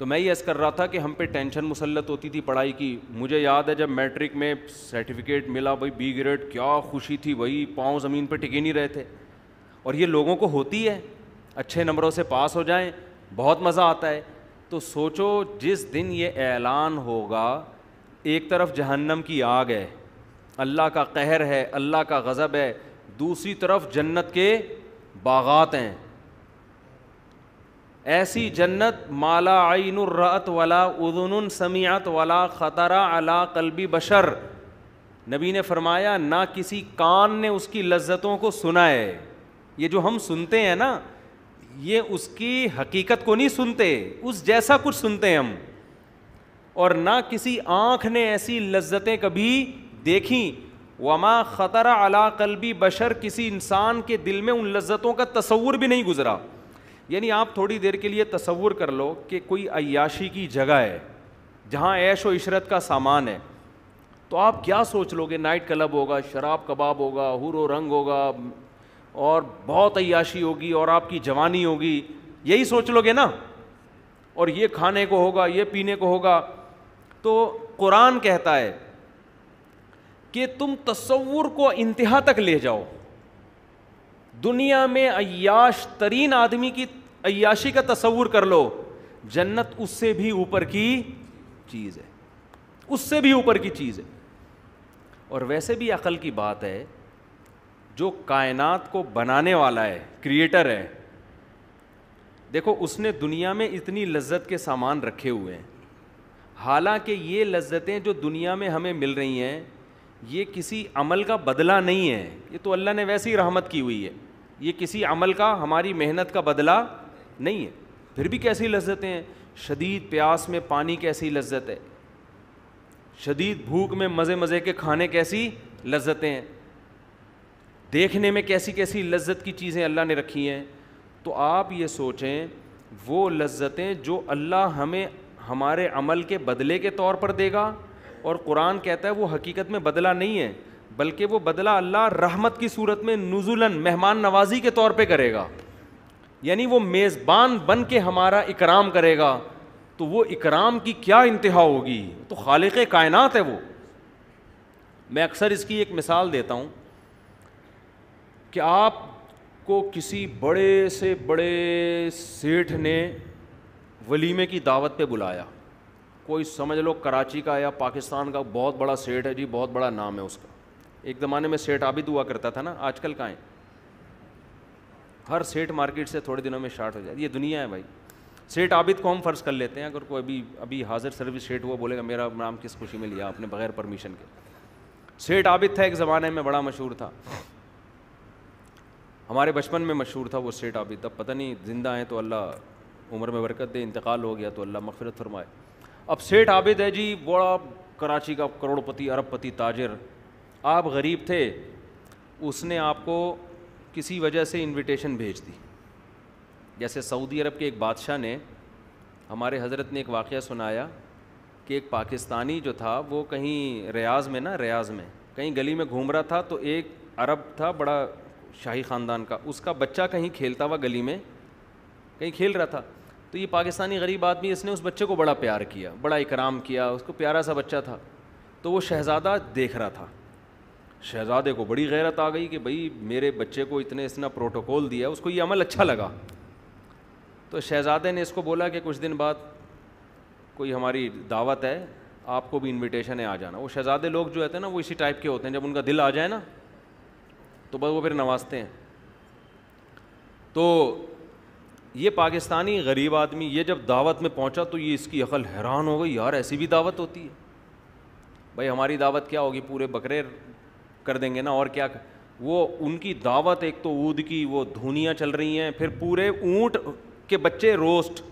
तो मैं ये कर रहा था कि हम पे टेंशन मुसलत होती थी पढ़ाई की मुझे याद है जब मैट्रिक में सर्टिफिकेट मिला भाई बी ग्रेड क्या खुशी थी वही पाँव ज़मीन पर टिके नहीं रहे थे और ये लोगों को होती है अच्छे नंबरों से पास हो जाएं बहुत मज़ा आता है तो सोचो जिस दिन ये ऐलान होगा एक तरफ जहन्नम की आग है अल्लाह का कहर है अल्लाह का गज़ब है दूसरी तरफ जन्नत के बागात हैं ऐसी जन्नत माला आइनरत वाला उदन समियात वाला ख़तरा अला कल्बी बशर नबी ने फरमाया ना किसी कान ने उसकी लज्जतों को सुना है ये जो हम सुनते हैं ना ये उसकी हकीकत को नहीं सुनते उस जैसा कुछ सुनते हैं हम और ना किसी आँख ने ऐसी लज्जतें कभी देखी वमा ख़तरा अला कल्बी बशर किसी इंसान के दिल में उन लज्जतों का तस्वुर भी नहीं गुजरा यानी आप थोड़ी देर के लिए तस्वुर कर लो कि कोई अयाशी की जगह है जहाँ ऐश व इशरत का सामान है तो आप क्या सोच लोगे नाइट क्लब होगा शराब कबाब होगा हुरो रंग होगा और बहुत अयाशी होगी और आपकी जवानी होगी यही सोच लोगे ना और ये खाने को होगा ये पीने को होगा तो कुरान कहता है कि तुम तस्वुर को इंतहा तक ले जाओ दुनिया में अयाश तरीन आदमी की अयाशी का तस्वूर कर लो जन्नत उससे भी ऊपर की चीज़ है उससे भी ऊपर की चीज़ है और वैसे भी अकल की बात है जो कायनात को बनाने वाला है क्रिएटर है देखो उसने दुनिया में इतनी लज्जत के सामान रखे हुए हैं हालांकि ये लज्जतें जो दुनिया में हमें मिल रही हैं ये किसी अमल का बदला नहीं है ये तो अल्लाह ने वैसे ही रहमत की हुई है ये किसी अमल का हमारी मेहनत का बदला नहीं है फिर भी कैसी लज्जतें हैं शदीद प्यास में पानी कैसी लज्जत है शदीद भूख में मज़े मज़े के खाने कैसी लज्जतें हैं देखने में कैसी कैसी लज्जत की चीज़ें अल्लाह ने रखी हैं तो आप ये सोचें वो लज्जतें जो अल्लाह हमें हमारे अमल के बदले के तौर पर देगा और कुरान कहता है वो हकीकत में बदला नहीं है बल्कि वो बदला अल्लाह रहमत की सूरत में नुजुलन मेहमान नवाजी के तौर पे करेगा यानी वो मेज़बान बन के हमारा इकराम करेगा तो वो इकराम की क्या इंतहा होगी तो खालिक कायनात है वो मैं अक्सर इसकी एक मिसाल देता हूँ कि आप को किसी बड़े से बड़े सेठ ने वलीमे की दावत पे बुलाया कोई समझ लो कराची का या पाकिस्तान का बहुत बड़ा सेठ है जी बहुत बड़ा नाम है उसका एक ज़माने में सेठ आबिद हुआ करता था ना आजकल का है हर सेठ मार्केट से थोड़े दिनों में शार्ट हो जाएगी ये दुनिया है भाई सेठ आबिद को हम फ़र्ज़ कर लेते हैं अगर कोई अभी अभी हाजिर सर्विस सेठ हुआ बोलेगा मेरा नाम किस खुशी में लिया आपने बगैर परमिशन के सेठ आबिद था एक ज़माने में बड़ा मशहूर था हमारे बचपन में मशहूर था वो सेठ आबिद अब पता नहीं ज़िंदा हैं तो अल्लाह उम्र में बरकत दे इंतकाल हो गया तो अल्लाह मफ़रत फरमाए अब सेठ आबिद है जी बड़ा कराची का करोड़पति अरबपति ताजर आप गरीब थे उसने आपको किसी वजह से इनविटेशन भेज दी जैसे सऊदी अरब के एक बादशाह ने हमारे हज़रत ने एक वाक़ सुनाया कि एक पाकिस्तानी जो था वो कहीं रियाज में ना रियाज में कहीं गली में घूम रहा था तो एक अरब था बड़ा शाही ख़ानदान का उसका बच्चा कहीं खेलता हुआ गली में कहीं खेल रहा था तो ये पाकिस्तानी गरीब आदमी इसने उस बच्चे को बड़ा प्यार किया बड़ा इकराम किया उसको प्यारा सा बच्चा था तो वो शहज़ादा देख रहा था शहज़ादे को बड़ी गैरत आ गई कि भाई मेरे बच्चे को इतने इतना प्रोटोकॉल दिया उसको ये अमल अच्छा लगा तो शहज़ादे ने इसको बोला कि कुछ दिन बाद कोई हमारी दावत है आपको भी इनविटेशन है आ जाना वो शहज़ादे लोग जो है ना वो इसी टाइप के होते हैं जब उनका दिल आ जाए ना तो बस वो फिर नवाजते हैं तो ये पाकिस्तानी गरीब आदमी ये जब दावत में पहुंचा तो ये इसकी अकल हैरान हो गई यार ऐसी भी दावत होती है भाई हमारी दावत क्या होगी पूरे बकरे कर देंगे ना और क्या वो उनकी दावत एक तो ऊद की वो धुनियाँ चल रही हैं फिर पूरे ऊँट के बच्चे रोस्ट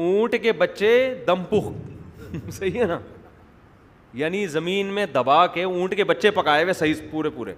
ऊँट के बच्चे दमपुख सही है ना यानी ज़मीन में दबा के ऊँट के बच्चे पकाए हुए सही पूरे पूरे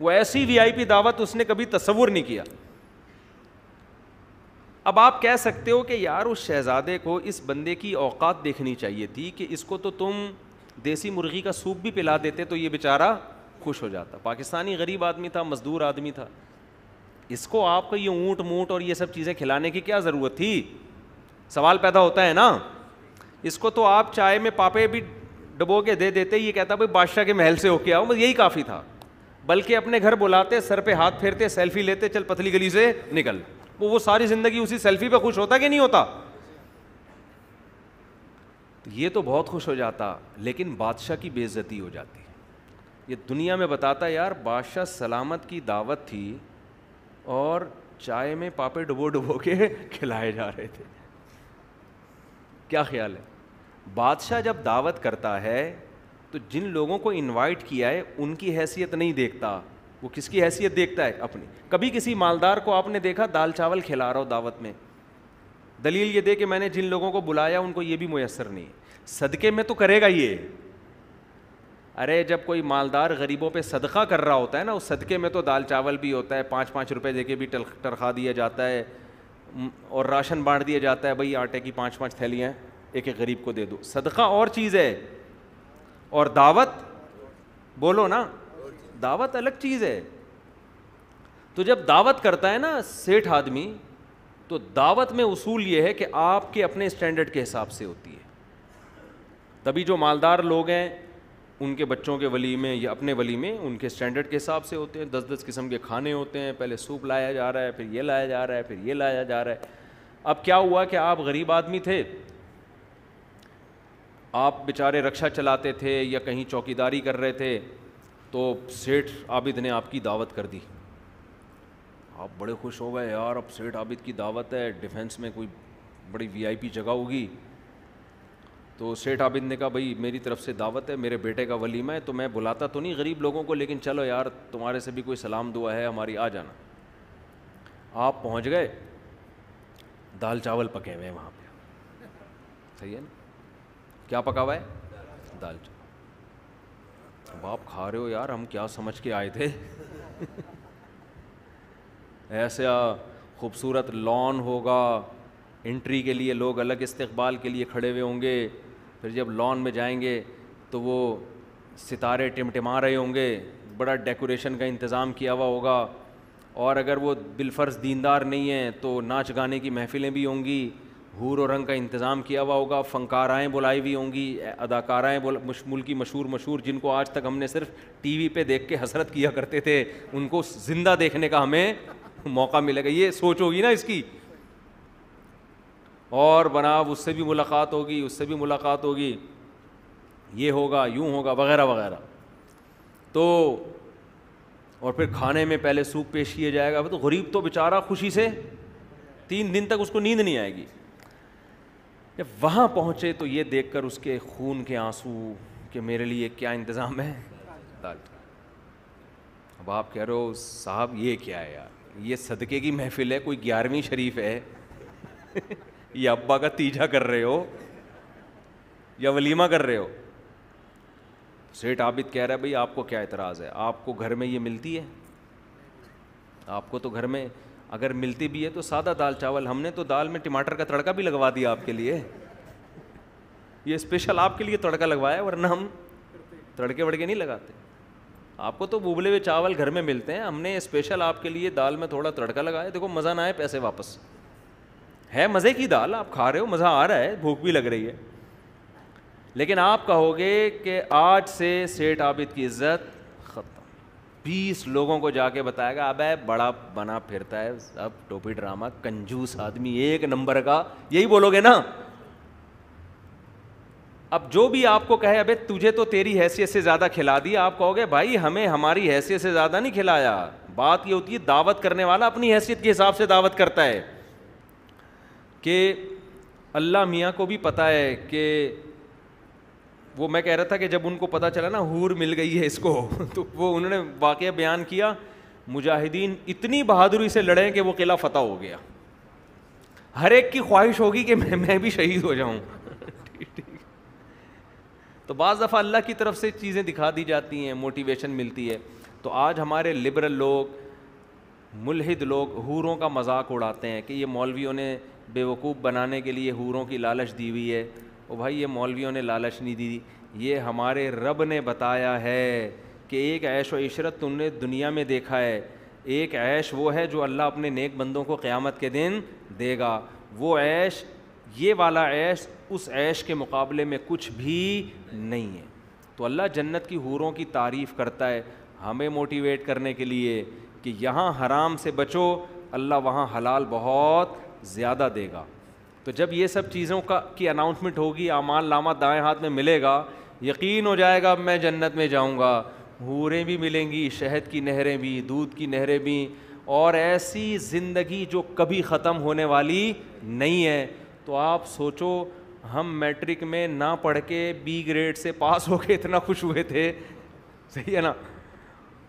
वो ऐसी वीआईपी दावत उसने कभी तस्वुर नहीं किया अब आप कह सकते हो कि यार उस शहज़ादे को इस बंदे की औकात देखनी चाहिए थी कि इसको तो तुम देसी मुर्गी का सूप भी पिला देते तो ये बेचारा खुश हो जाता पाकिस्तानी गरीब आदमी था मजदूर आदमी था इसको आपको ये ऊँट मूट और ये सब चीज़ें खिलाने की क्या ज़रूरत थी सवाल पैदा होता है ना इसको तो आप चाय में पापे भी डबो के दे देते ये कहता भाई बादशाह के महल से होके आओ बस यही काफ़ी था बल्कि अपने घर बुलाते सर पे हाथ फेरते सेल्फी लेते चल पतली गली से निकल वो वो सारी ज़िंदगी उसी सेल्फी पे खुश होता कि नहीं होता ये तो बहुत खुश हो जाता लेकिन बादशाह की बेज़ती हो जाती ये दुनिया में बताता यार बादशाह सलामत की दावत थी और चाय में पापे डुबो डुबो के खिलाए जा रहे थे क्या ख्याल है बादशाह जब दावत करता है तो जिन लोगों को इनवाइट किया है उनकी हैसियत नहीं देखता वो किसकी हैसियत देखता है अपनी कभी किसी मालदार को आपने देखा दाल चावल खिला रहा हो दावत में दलील ये दे कि मैंने जिन लोगों को बुलाया उनको ये भी मैसर नहीं सदके में तो करेगा ये अरे जब कोई मालदार गरीबों पे सदका कर रहा होता है ना उस सदके में तो दाल चावल भी होता है पाँच पाँच रुपए दे के भी टरखा दिया जाता है और राशन बांट दिया जाता है भाई आटे की पाँच पाँच थैलियाँ एक एक गरीब को दे दो सदका और चीज़ है और दावत बोलो ना दावत अलग चीज़ है तो जब दावत करता है ना सेठ आदमी तो दावत में उसूल ये है कि आपके अपने स्टैंडर्ड के हिसाब से होती है तभी जो मालदार लोग हैं उनके बच्चों के वली में या अपने वली में उनके स्टैंडर्ड के हिसाब से होते हैं दस दस किस्म के खाने होते हैं पहले सूप लाया जा रहा है फिर ये लाया जा रहा है फिर ये लाया जा रहा है अब क्या हुआ कि आप गरीब आदमी थे आप बेचारे रक्षा चलाते थे या कहीं चौकीदारी कर रहे थे तो सेठ आबिद ने आपकी दावत कर दी आप बड़े खुश हो गए यार अब सेठ आबिद की दावत है डिफेंस में कोई बड़ी वीआईपी जगह होगी तो सेठ आबिद ने कहा भाई मेरी तरफ से दावत है मेरे बेटे का वलीमा है तो मैं बुलाता तो नहीं गरीब लोगों को लेकिन चलो यार तुम्हारे से भी कोई सलाम दुआ है हमारी आ जाना आप पहुँच गए दाल चावल पके हुए हैं वहाँ पर सही है ना क्या पका हुआ है दाल चावल अब आप खा रहे हो यार हम क्या समझ के आए थे ऐसा खूबसूरत लॉन होगा एंट्री के लिए लोग अलग इस्तबाल के लिए खड़े हुए होंगे फिर जब लॉन में जाएंगे तो वो सितारे टिमटिमा रहे होंगे बड़ा डेकोरेशन का इंतज़ाम किया हुआ होगा और अगर वो बिलफर्ज दीनदार नहीं है तो नाच गाने की महफ़िलें भी होंगी हूर और रंग का इंतज़ाम किया हुआ होगा फ़नकाराएँ बुलाई हुई होंगी अदाकाराएँ मुल्क की मशहूर मशहूर जिनको आज तक हमने सिर्फ टी वी पर देख के हसरत किया करते थे उनको ज़िंदा देखने का हमें मौका मिलेगा ये सोच होगी ना इसकी और बनाव उससे भी मुलाकात होगी उससे भी मुलाकात होगी ये होगा यूं होगा वगैरह वगैरह तो और फिर खाने में पहले सूप पेश किया जाएगा तो गरीब तो बेचारा खुशी से तीन दिन तक उसको नींद नहीं आएगी जब वहाँ पहुँचे तो ये देखकर उसके खून के आंसू के मेरे लिए क्या इंतज़ाम है अब आप कह रहे हो साहब ये क्या है यार ये सदके की महफिल है कोई ग्यारहवीं शरीफ है या अब्बा का तीजा कर रहे हो या वलीमा कर रहे हो सेठ आबिद कह रहा है भाई आपको क्या इतराज़ है आपको घर में ये मिलती है आपको तो घर में अगर मिलती भी है तो सादा दाल चावल हमने तो दाल में टमाटर का तड़का भी लगवा दिया आपके लिए ये स्पेशल आपके लिए तड़का लगवाया वरना हम तड़के वड़के नहीं लगाते आपको तो उबले हुए चावल घर में मिलते हैं हमने स्पेशल आपके लिए दाल में थोड़ा तड़का लगाया देखो मज़ा ना आए पैसे वापस है मज़े की दाल आप खा रहे हो मज़ा आ रहा है भूख भी लग रही है लेकिन आप कहोगे कि आज से सेठ आबिद की इज्जत ख़त्म बीस लोगों को जाके बताएगा अब बड़ा बना फिरता है अब टोपी ड्रामा कंजूस आदमी एक नंबर का यही बोलोगे ना अब जो भी आपको कहे अबे तुझे तो तेरी हैसियत से ज़्यादा खिला दी आप कहोगे भाई हमें हमारी हैसियत से ज़्यादा नहीं खिलाया बात ये होती है दावत करने वाला अपनी हैसियत के हिसाब से दावत करता है कि अल्लाह मियाँ को भी पता है कि वो मैं कह रहा था कि जब उनको पता चला ना हूर मिल गई है इसको तो वो उन्होंने वाक़ बयान किया मुजाहिदीन इतनी बहादुरी से लड़े कि वो किला फतेह हो गया हर एक की ख्वाहिश होगी कि मैं मैं भी शहीद हो जाऊं तो बज़ दफ़ा अल्लाह की तरफ से चीज़ें दिखा दी जाती हैं मोटिवेशन मिलती है तो आज हमारे लिबरल लोग मुलहिद लोग हूरों का मजाक उड़ाते हैं कि ये मौलवियों ने बेवकूफ़ बनाने के लिए हूरों की लालच दी हुई है ओ भाई ये मौलवियों ने लालच नहीं दी ये हमारे रब ने बताया है कि एक ऐश व इशरत तुमने दुनिया में देखा है एक ऐश वो है जो अल्लाह अपने नेक बंदों को क़्यामत के दिन देगा वो ऐश ये वाला ऐश उस ऐश के मुकाबले में कुछ भी नहीं है तो अल्लाह जन्नत की हूरों की तारीफ़ करता है हमें मोटिवेट करने के लिए कि यहाँ हराम से बचो अल्लाह वहाँ हलाल बहुत ज़्यादा देगा तो जब ये सब चीज़ों का की अनाउंसमेंट होगी आमान लामा दाएँ हाथ में मिलेगा यकीन हो जाएगा अब मैं जन्नत में जाऊँगा हूरें भी मिलेंगी शहद की नहरें भी दूध की नहरें भी और ऐसी ज़िंदगी जो कभी ख़त्म होने वाली नहीं है तो आप सोचो हम मैट्रिक में ना पढ़ के बी ग्रेड से पास होके इतना खुश हुए थे सही है ना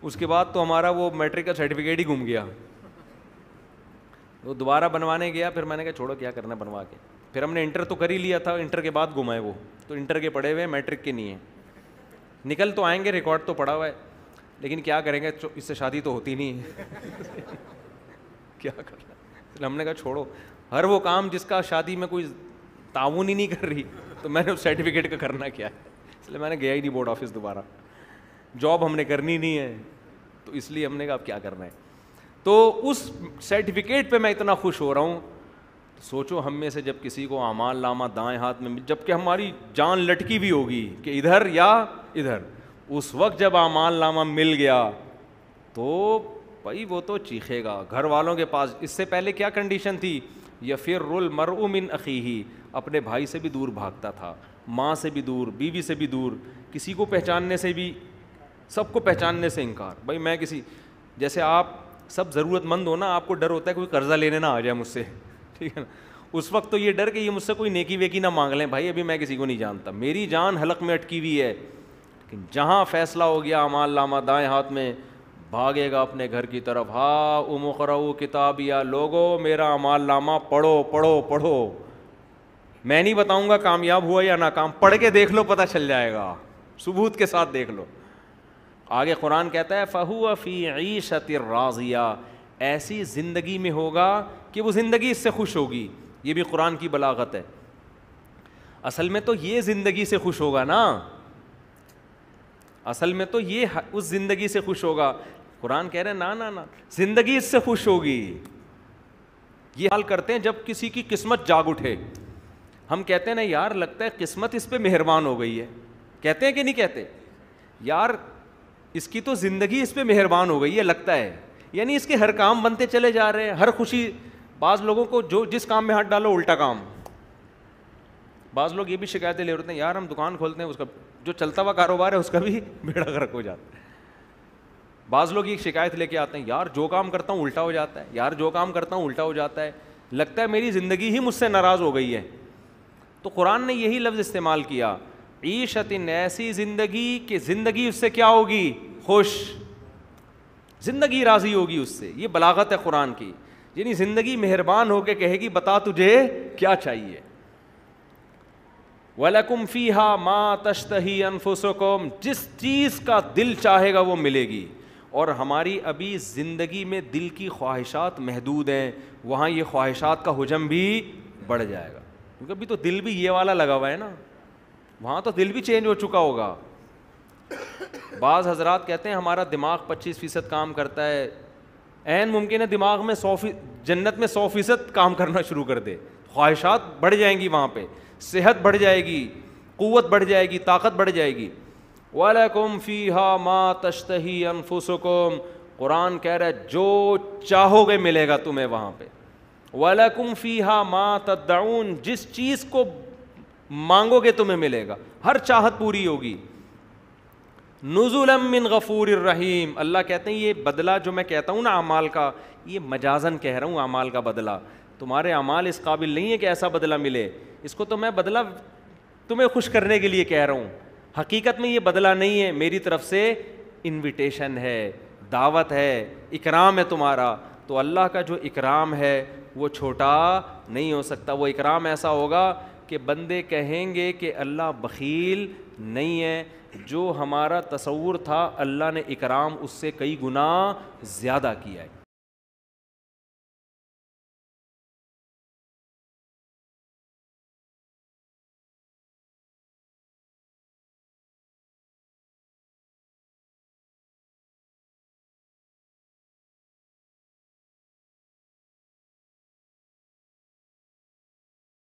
उसके बाद तो हमारा वो मैट्रिक का सर्टिफिकेट ही घूम गया तो दोबारा बनवाने गया फिर मैंने कहा छोड़ो क्या करना बनवा के फिर हमने इंटर तो कर ही लिया था इंटर के बाद घुमाए वो तो इंटर के पढ़े हुए मैट्रिक के नहीं है निकल तो आएंगे रिकॉर्ड तो पड़ा हुआ है लेकिन क्या करेंगे इससे शादी तो होती नहीं है क्या करना हमने कहा छोड़ो हर वो काम जिसका शादी में कोई ताउन ही नहीं कर रही तो मैंने उस सर्टिफिकेट का करना क्या है इसलिए मैंने गया ही नहीं बोर्ड ऑफिस दोबारा जॉब हमने करनी नहीं है तो इसलिए हमने कहा अब क्या करना है तो उस सर्टिफिकेट पे मैं इतना खुश हो रहा हूँ तो सोचो हम में से जब किसी को आमाल लामा दाएँ हाथ में जबकि हमारी जान लटकी भी होगी कि इधर या इधर उस वक्त जब आमाल लामा मिल गया तो भाई वो तो चीखेगा घर वालों के पास इससे पहले क्या कंडीशन थी या फिर रुल मरउमिन अखी ही अपने भाई से भी दूर भागता था माँ से भी दूर बीवी से भी दूर किसी को पहचानने से भी सबको पहचानने से इनकार भाई मैं किसी जैसे आप सब ज़रूरतमंद हो ना आपको डर होता है कोई कर्ज़ा लेने ना आ जाए मुझसे ठीक है ना उस वक्त तो ये डर कि ये मुझसे कोई नेकी वेकी ना मांग लें भाई अभी मैं किसी को नहीं जानता मेरी जान हलक में अटकी हुई है लेकिन जहाँ फैसला हो गया अमाल लामा दाएँ हाथ में भागेगा अपने घर की तरफ हा उमकरऊ किताब या लोगो मेरा अमाल लामा पढ़ो पढ़ो पढ़ो मैं नहीं बताऊंगा कामयाब हुआ या नाकाम पढ़ के देख लो पता चल जाएगा सबूत के साथ देख लो आगे कुरान कहता है फ़हू अफी ईशत राजिया ऐसी ज़िंदगी में होगा कि वो ज़िंदगी इससे खुश होगी ये भी कुरान की बलागत है असल में तो ये ज़िंदगी से खुश होगा ना असल में तो ये उस ज़िंदगी से खुश होगा कुरान कह रहे हैं ना ना ना जिंदगी इससे खुश होगी ये हाल करते हैं जब किसी की किस्मत जाग उठे हम कहते हैं ना यार लगता है किस्मत इस पर मेहरबान हो गई है कहते हैं कि नहीं कहते यार इसकी तो ज़िंदगी इस पर मेहरबान हो गई है लगता है यानी इसके हर काम बनते चले जा रहे हैं हर खुशी बाज़ लोगों को जो जिस काम में हाथ डालो उल्टा काम बाज़ लोग ये भी शिकायतें ले रहे हैं यार हम दुकान खोलते हैं उसका जो चलता हुआ कारोबार है उसका भी बेड़ा गर्क हो जाता है बाज़ लोग एक शिकायत लेके आते हैं यार जो काम करता हूँ उल्टा हो जाता है यार जो काम करता हूँ उल्टा हो जाता है लगता है मेरी ज़िंदगी ही मुझसे नाराज़ हो गई है तो कुरान ने यही लफ्ज़ इस्तेमाल किया ईशतिन ऐसी ज़िंदगी कि ज़िंदगी उससे क्या होगी खुश ज़िंदगी राज़ी होगी उससे ये बलागत है कुरान की यानी ज़िंदगी मेहरबान होकर कहेगी बता तुझे क्या चाहिए वलकुम फ़ीहा हा माँ तश्तही अनफुसकुम जिस चीज़ का दिल चाहेगा वो मिलेगी और हमारी अभी ज़िंदगी में दिल की ख्वाहिशात महदूद हैं वहाँ ये ख्वाहिशात का हजम भी बढ़ जाएगा क्योंकि अभी तो दिल भी ये वाला लगा हुआ है ना वहाँ तो दिल भी चेंज हो चुका होगा बाज़ हजरात कहते हैं हमारा दिमाग पच्चीस फ़ीसद काम करता है एन मुमकिन है दिमाग में सौ जन्नत में सौ फ़ीसद काम करना शुरू कर दे ख्वाहिशात बढ़ जाएंगी वहाँ पर सेहत बढ़ जाएगी क़वत बढ़ जाएगी ताकत बढ़ जाएगी वालकुम फ़ीहा मा तश्तही अनफुसकुम कुरान कह रहा है जो चाहोगे मिलेगा तुम्हें वहाँ पे वालकुम फ़ीहा मा तदाउन जिस चीज़ को मांगोगे तुम्हें मिलेगा हर चाहत पूरी होगी नज़ुलम मिन गफ़ूर रहीम अल्लाह कहते हैं ये बदला जो मैं कहता हूँ ना अमाल का ये मजाजन कह रहा हूँ अमाल का बदला तुम्हारे अमाल इस काबिल नहीं है कि ऐसा बदला मिले इसको तो मैं बदला तुम्हें खुश करने के लिए कह रहा हूँ हकीकत में ये बदला नहीं है मेरी तरफ से इनविटेशन है दावत है इकराम है तुम्हारा तो अल्लाह का जो इकराम है वो छोटा नहीं हो सकता वो इकराम ऐसा होगा कि बंदे कहेंगे कि अल्लाह बखील नहीं है जो हमारा तस्वूर था अल्लाह ने इकराम उससे कई गुना ज़्यादा किया है